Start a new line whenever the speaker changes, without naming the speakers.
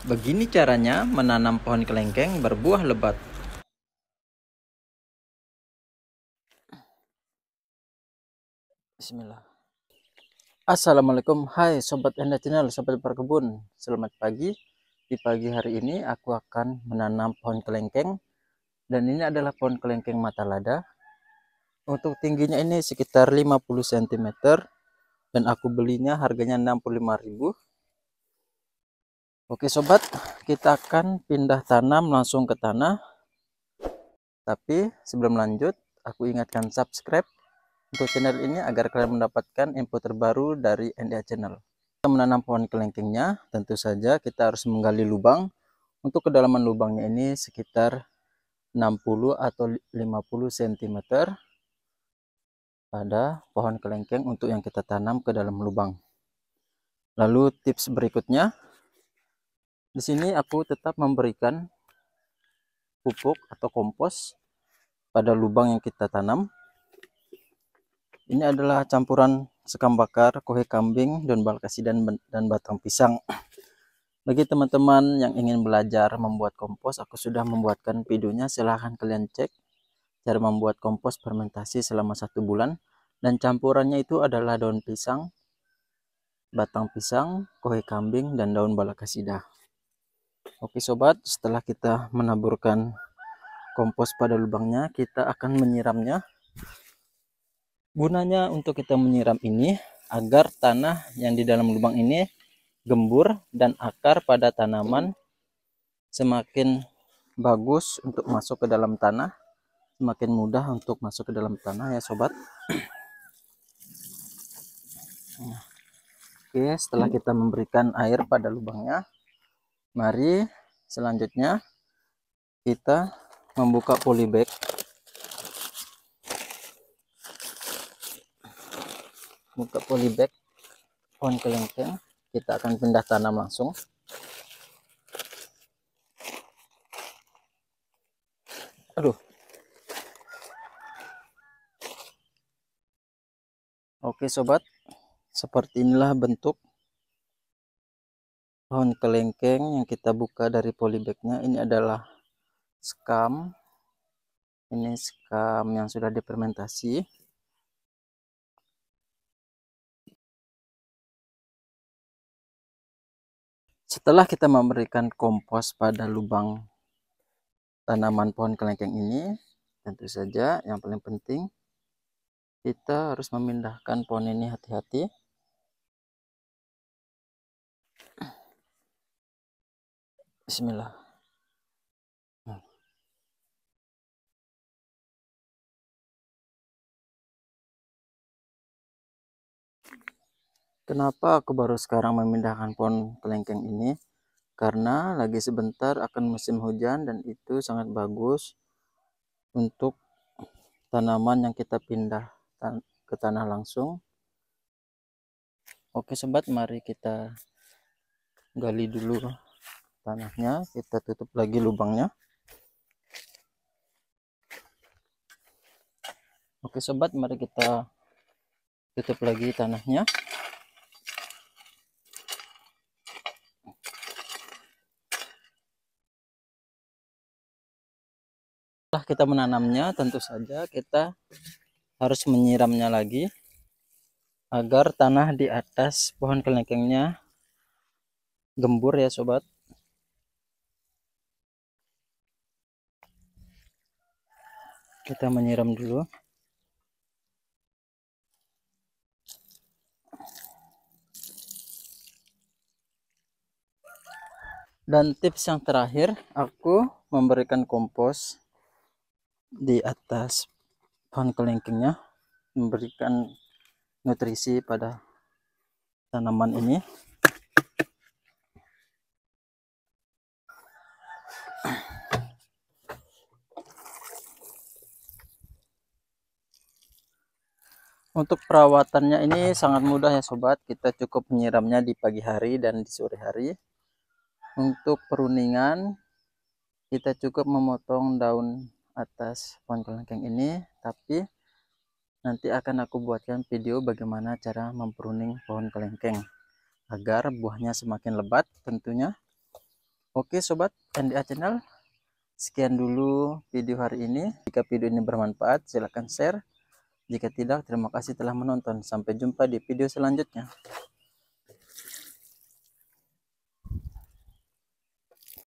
Begini caranya menanam pohon kelengkeng berbuah lebat. Bismillah. Assalamualaikum, hai Sobat Enda Channel, Sobat Perkebun Selamat pagi, di pagi hari ini aku akan menanam pohon kelengkeng Dan ini adalah pohon kelengkeng mata lada Untuk tingginya ini sekitar 50 cm Dan aku belinya harganya 65 ribu. Oke sobat, kita akan pindah tanam langsung ke tanah. Tapi sebelum lanjut, aku ingatkan subscribe untuk channel ini agar kalian mendapatkan info terbaru dari NDA Channel. Kita menanam pohon kelengkingnya, tentu saja kita harus menggali lubang. Untuk kedalaman lubangnya ini sekitar 60 atau 50 cm pada pohon kelengkeng untuk yang kita tanam ke dalam lubang. Lalu tips berikutnya, di sini aku tetap memberikan pupuk atau kompos pada lubang yang kita tanam. Ini adalah campuran sekam bakar, kohe kambing, daun balkasi dan dan batang pisang. Bagi teman-teman yang ingin belajar membuat kompos, aku sudah membuatkan videonya. Silahkan kalian cek cara membuat kompos fermentasi selama satu bulan. Dan campurannya itu adalah daun pisang, batang pisang, kohe kambing, dan daun balakasida Oke sobat, setelah kita menaburkan kompos pada lubangnya, kita akan menyiramnya. Gunanya untuk kita menyiram ini agar tanah yang di dalam lubang ini gembur dan akar pada tanaman semakin bagus untuk masuk ke dalam tanah, semakin mudah untuk masuk ke dalam tanah ya sobat. Oke, setelah kita memberikan air pada lubangnya, mari selanjutnya kita membuka polybag buka polybag pohon kelengkeng kita akan pindah tanam langsung aduh oke sobat seperti inilah bentuk pohon kelengkeng yang kita buka dari polybagnya ini adalah skam ini skam yang sudah dipermentasi setelah kita memberikan kompos pada lubang tanaman pohon kelengkeng ini tentu saja yang paling penting kita harus memindahkan pohon ini hati-hati Bismillah. Kenapa aku baru sekarang memindahkan pohon kelengkeng ini? Karena lagi sebentar akan musim hujan dan itu sangat bagus untuk tanaman yang kita pindah ke tanah langsung. Oke sobat, mari kita gali dulu tanahnya kita tutup lagi lubangnya oke sobat mari kita tutup lagi tanahnya setelah kita menanamnya tentu saja kita harus menyiramnya lagi agar tanah di atas pohon kelengkengnya gembur ya sobat kita menyiram dulu dan tips yang terakhir aku memberikan kompos di atas pohon kelingkingnya memberikan nutrisi pada tanaman ini Untuk perawatannya ini sangat mudah ya sobat, kita cukup menyiramnya di pagi hari dan di sore hari. Untuk peruningan, kita cukup memotong daun atas pohon kelengkeng ini, tapi nanti akan aku buatkan video bagaimana cara memperuning pohon kelengkeng agar buahnya semakin lebat tentunya. Oke sobat NDA Channel, sekian dulu video hari ini. Jika video ini bermanfaat, silahkan share jika tidak, terima kasih telah menonton. Sampai jumpa di video selanjutnya.